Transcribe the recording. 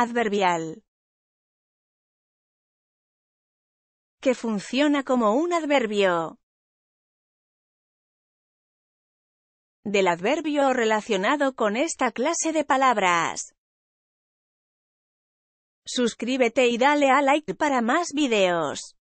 Adverbial. Que funciona como un adverbio. Del adverbio relacionado con esta clase de palabras. Suscríbete y dale a like para más videos.